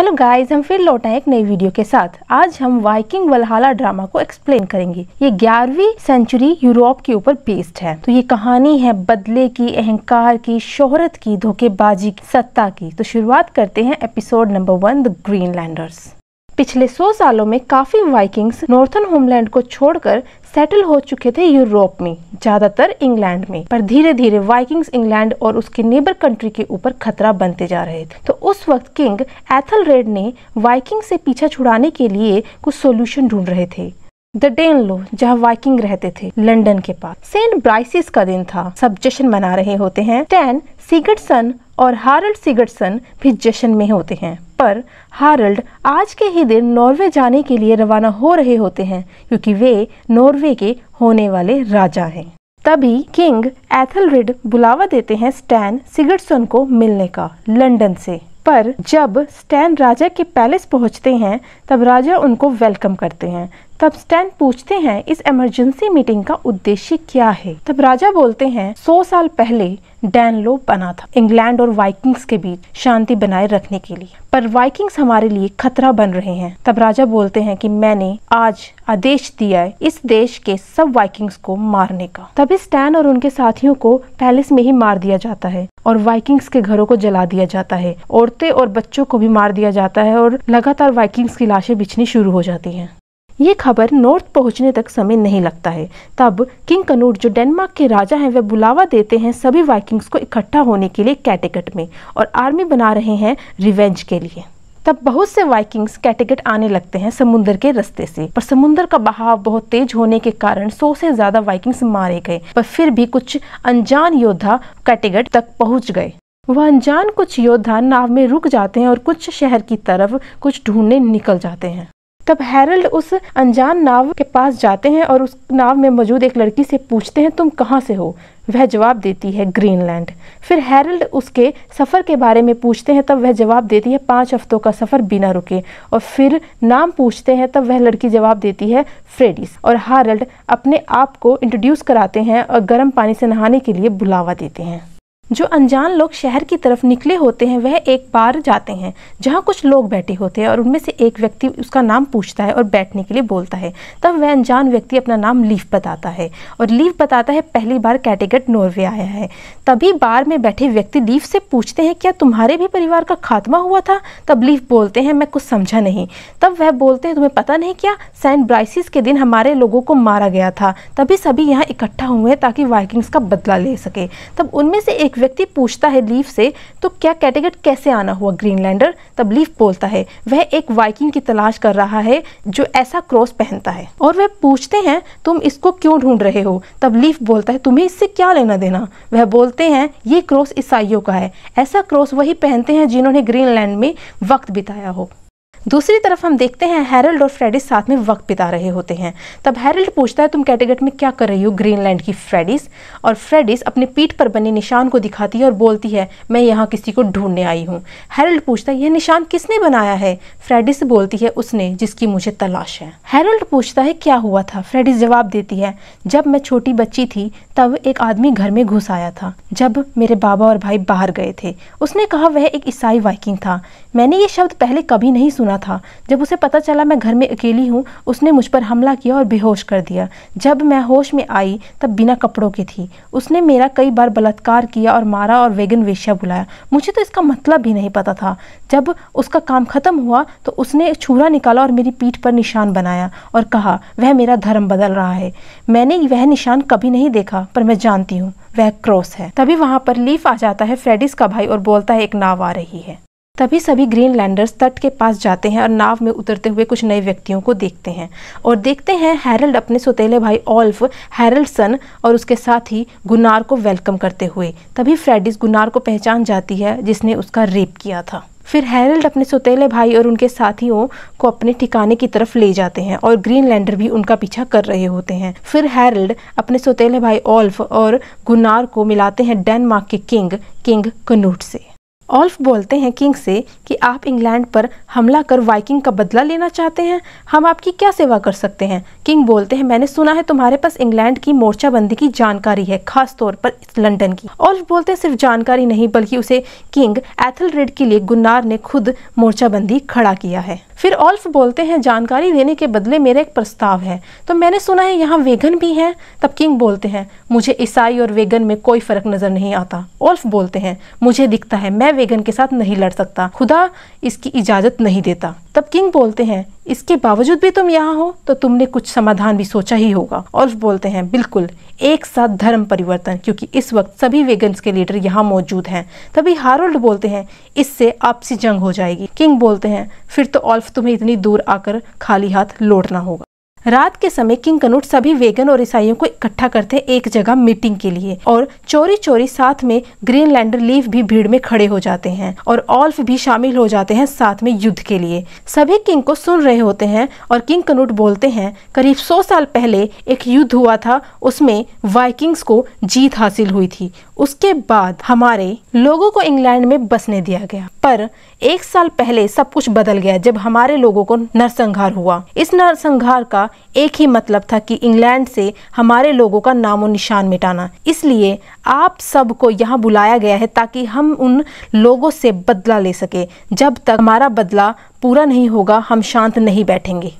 hello guys हम फिर लौटा एक नई वीडियो के साथ आज हम वाइकिंग वलहाला ड्रामा को एक्सप्लेन करेंगे ये ग्यारहवीं सेंचुरी यूरोप के ऊपर बेस्ड है तो ये कहानी है बदले की अहंकार की शोहरत की धोखेबाजी की सत्ता की तो शुरुआत करते हैं episode number one the Greenlanders पिछले 100 सालों में काफी वाइकिंग्स नॉर्थन होमलैंड को छोड़कर सेटल हो चुके थे यूरोप में ज्यादातर इंग्लैंड में पर धीरे धीरे वाइकिंग्स इंग्लैंड और उसके नेबर कंट्री के ऊपर खतरा बनते जा रहे थे तो उस वक्त किंग एथल रेड ने वाइकिंग से पीछा छुड़ाने के लिए कुछ सोल्यूशन ढूंढ रहे थे द डेन लो जहाँ वाइकिंग रहते थे लंदन के पास सेंट ब्राइसिस का दिन था सब जश्न मना रहे होते हैं टेन सिगटसन और हारल्ड सीगटसन भी जश्न में होते हैं पर हारल्ड आज के ही दिन नॉर्वे जाने के लिए रवाना हो रहे होते हैं क्योंकि वे नॉर्वे के होने वाले राजा हैं तभी किंग एथलरिड बुलावा देते हैं स्टैन सिगर्डसन को मिलने का लंदन से पर जब स्टैन राजा के पैलेस पहुंचते हैं तब राजा उनको वेलकम करते हैं तब स्टैन पूछते हैं इस इमरजेंसी मीटिंग का उद्देश्य क्या है तब राजा बोलते हैं सौ साल पहले लो बना था इंग्लैंड और वाइकिंग्स के बीच शांति बनाए रखने के लिए पर वाइकिंग्स हमारे लिए खतरा बन रहे हैं तब राजा बोलते हैं कि मैंने आज आदेश दिया है इस देश के सब वाइकिंग्स को मारने का तभी स्टैन और उनके साथियों को पैलेस में ही मार दिया जाता है और वाइकिंग्स के घरों को जला दिया जाता है औरतें और बच्चों को भी मार दिया जाता है और लगातार वाइकिंग्स की लाशें बिछनी शुरू हो जाती हैं ये खबर नॉर्थ पहुंचने तक समय नहीं लगता है तब किंग कनूट जो डेनमार्क के राजा हैं वह बुलावा देते हैं सभी वाइकिंग्स को इकट्ठा होने के लिए कैटेगट में और आर्मी बना रहे हैं रिवेंज के लिए तब बहुत से वाइकिंग्स कैटेगट आने लगते हैं समुद्र के रास्ते से पर समुद्र का बहाव बहुत तेज होने के कारण सौ से ज्यादा वाइकिंग्स मारे गए पर फिर भी कुछ अनजान योद्धा कैटेगट तक पहुंच गए वह अनजान कुछ योद्धा नाव में रुक जाते हैं और कुछ शहर की तरफ कुछ ढूंढने निकल जाते हैं तब हैरल्ड उस अनजान नाव के पास जाते हैं और उस नाव में मौजूद एक लड़की से पूछते हैं तुम कहाँ से हो वह जवाब देती है ग्रीनलैंड फिर हैरल्ड उसके सफ़र के बारे में पूछते हैं तब वह जवाब देती है पाँच हफ्तों का सफ़र बिना रुके और फिर नाम पूछते हैं तब वह लड़की जवाब देती है फ्रेडिस और हैरल्ड अपने आप को इंट्रोड्यूस कराते हैं और गर्म पानी से नहाने के लिए बुलावा देते हैं जो अनजान लोग शहर की तरफ निकले होते हैं वह एक बार जाते हैं जहाँ कुछ लोग बैठे होते हैं और उनमें से एक व्यक्ति उसका नाम पूछता है और बैठने के लिए बोलता है तब वह अनजान व्यक्ति अपना नाम लीफ बताता है और लीफ बताता है पहली बार कैटेगट नॉर्वे आया है तभी बार में बैठे व्यक्ति लीफ से पूछते हैं क्या तुम्हारे भी परिवार का खात्मा हुआ था तब लीफ बोलते हैं मैं कुछ समझा नहीं तब वह बोलते हैं तुम्हें पता नहीं क्या सैन ब्राइसिस के दिन हमारे लोगों को मारा गया था तभी सभी यहाँ इकट्ठा हुए ताकि वाइकिंग्स का बदला ले सके तब उनमें से एक व्यक्ति पूछता है लीफ से तो क्या कैटेगट कैसे आना हुआ ग्रीनलैंडर तब लीफ बोलता है वह एक वाइकिंग की तलाश कर रहा है जो ऐसा क्रॉस पहनता है और वह पूछते हैं तुम इसको क्यों ढूंढ रहे हो तब लीफ बोलता है तुम्हें इससे क्या लेना देना वह बोलते हैं ये क्रॉस ईसाइयों का है ऐसा क्रॉस वही पहनते हैं जिन्होंने ग्रीनलैंड में वक्त बिताया हो दूसरी तरफ हम देखते हैं हैरल्ड और फ्रेडिस साथ में वक्त बिता रहे होते हैं तब हैरल्ड पूछता है तुम कैटेगट में क्या कर रही हो ग्रीनलैंड की फ्रेडिस और फ्रेडिस अपने पीठ पर बने निशान को दिखाती है और बोलती है मैं यहाँ किसी को ढूंढने आई हूँ हैरल्ड पूछता है यह निशान किसने बनाया है फ्रेडिस बोलती है उसने जिसकी मुझे तलाश है हैरल्ड पूछता है क्या हुआ था फ्रेडिस जवाब देती है जब मैं छोटी बच्ची थी तब एक आदमी घर में घुस आया था जब मेरे बाबा और भाई बाहर गए थे उसने कहा वह एक ईसाई वाइकिंग था मैंने ये शब्द पहले कभी नहीं सुना सुना था जब उसे पता चला मैं घर में अकेली हूँ उसने मुझ पर हमला किया और बेहोश कर दिया जब मैं होश में आई तब बिना कपड़ों के थी उसने मेरा कई बार बलात्कार किया और मारा और वेगन वेश्या बुलाया मुझे तो इसका मतलब भी नहीं पता था जब उसका काम खत्म हुआ तो उसने छूरा निकाला और मेरी पीठ पर निशान बनाया और कहा वह मेरा धर्म बदल रहा है मैंने वह निशान कभी नहीं देखा पर मैं जानती हूँ वह क्रॉस है तभी वहाँ पर लीफ आ जाता है फ्रेडिस का भाई और बोलता है एक नाव आ रही है तभी सभी ग्रीन लैंडर्स तट के पास जाते हैं और नाव में उतरते हुए कुछ नए व्यक्तियों को देखते हैं और देखते हैं हैरल्ड अपने सोतेले भाई ऑल्फ हैरल्डसन और उसके साथ ही गुनार को वेलकम करते हुए तभी फ्रेडिस गुनार को पहचान जाती है जिसने उसका रेप किया था फिर हैरल्ड अपने सोतेले भाई और उनके साथियों को अपने ठिकाने की तरफ ले जाते हैं और ग्रीन लैंडर भी उनका पीछा कर रहे होते हैं फिर हैरल्ड अपने सोतेले भाई ऑल्फ और गुनार को मिलाते हैं डेनमार्क के किंग किंग कनूट से ऑल्फ बोलते हैं किंग से कि आप इंग्लैंड पर हमला कर वाइकिंग का बदला लेना चाहते हैं हम आपकी क्या सेवा कर सकते हैं किंग बोलते हैं मैंने सुना है तुम्हारे पास इंग्लैंड की मोर्चाबंदी की जानकारी है खास तौर पर लंदन की ऑल्फ बोलते हैं सिर्फ जानकारी नहीं बल्कि उसे किंग एथलरेड के लिए गुन्नार ने खुद मोर्चाबंदी खड़ा किया है फिर ऑल्फ बोलते हैं जानकारी देने के बदले मेरा एक प्रस्ताव है तो मैंने सुना है यहाँ वेगन भी हैं तब किंग बोलते हैं मुझे ईसाई और वेगन में कोई फर्क नजर नहीं आता ऑल्फ बोलते हैं मुझे दिखता है मैं वेगन के साथ नहीं लड़ सकता खुदा इसकी इजाज़त नहीं देता तब किंग बोलते हैं इसके बावजूद भी तुम यहाँ हो तो तुमने कुछ समाधान भी सोचा ही होगा और बोलते हैं बिल्कुल एक साथ धर्म परिवर्तन क्योंकि इस वक्त सभी वेगन के लीडर यहाँ मौजूद हैं तभी हारोल्ड बोलते हैं इससे आपसी जंग हो जाएगी किंग बोलते हैं फिर तो ऑल्फ तुम्हें इतनी दूर आकर खाली हाथ लौटना होगा रात के समय किंग कनूट सभी वेगन और ईसाइयों को इकट्ठा करते हैं एक जगह मीटिंग के लिए और चोरी चोरी साथ में ग्रीन लैंडर लीव भी भीड़ में खड़े हो जाते हैं और ऑल्फ भी शामिल हो जाते हैं साथ में युद्ध के लिए सभी किंग को सुन रहे होते हैं और किंग कनूट बोलते हैं करीब सौ साल पहले एक युद्ध हुआ था उसमें वाइकिंग्स को जीत हासिल हुई थी उसके बाद हमारे लोगों को इंग्लैंड में बसने दिया गया पर एक साल पहले सब कुछ बदल गया जब हमारे लोगों को नरसंहार हुआ इस नरसंहार का एक ही मतलब था कि इंग्लैंड से हमारे लोगों का नामो निशान मिटाना इसलिए आप सबको यहाँ बुलाया गया है ताकि हम उन लोगों से बदला ले सके जब तक हमारा बदला पूरा नहीं होगा हम शांत नहीं बैठेंगे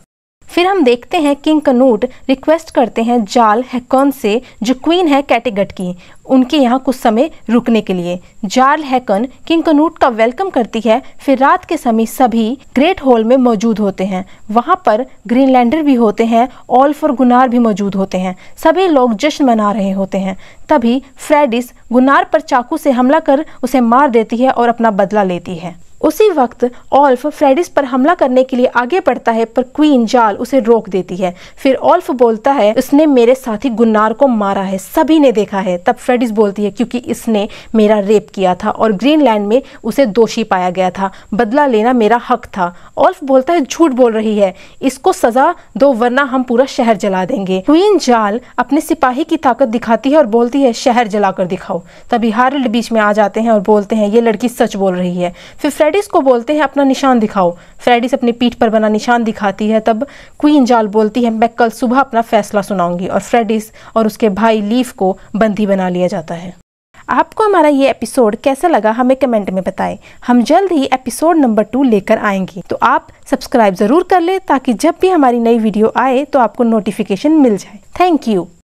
फिर हम देखते हैं किंग कनूट रिक्वेस्ट करते हैं जाल हैकॉन से जो क्वीन है कैटेगट की उनके यहाँ कुछ समय रुकने के लिए जाल हैकन किंग कनूट का वेलकम करती है फिर रात के समय सभी ग्रेट हॉल में मौजूद होते हैं वहाँ पर ग्रीनलैंडर भी होते हैं ऑल फॉर गुनार भी मौजूद होते हैं सभी लोग जश्न मना रहे होते हैं तभी फ्रेडिस गुनार पर चाकू से हमला कर उसे मार देती है और अपना बदला लेती है उसी वक्त ऑल्फ फ्रेडिस पर हमला करने के लिए आगे बढ़ता है पर क्वीन जाल उसे रोक देती है फिर ऑल्फ बोलता है उसने मेरे साथी गुन्नार को मारा है सभी ने देखा है तब फ्रेडिस बोलती है क्योंकि इसने मेरा रेप किया था और ग्रीनलैंड में उसे दोषी पाया गया था बदला लेना मेरा हक था ऑल्फ बोलता है झूठ बोल रही है इसको सजा दो वरना हम पूरा शहर जला देंगे क्वीन जाल अपने सिपाही की ताकत दिखाती है और बोलती है शहर जलाकर दिखाओ तभी हार बीच में आ जाते हैं और बोलते हैं ये लड़की सच बोल रही है फिर फ्रेडिस को बोलते हैं अपना निशान दिखाओ फ्रेडिस अपनी पीठ पर बना निशान दिखाती है तब क्वीन जाल बोलती है मैं कल सुबह अपना फैसला सुनाऊंगी और फ्रेडिस और उसके भाई लीफ को बंदी बना लिया जाता है आपको हमारा ये एपिसोड कैसा लगा हमें कमेंट में बताएं हम जल्द ही एपिसोड नंबर टू लेकर आएंगे तो आप सब्सक्राइब ज़रूर कर लें ताकि जब भी हमारी नई वीडियो आए तो आपको नोटिफिकेशन मिल जाए थैंक यू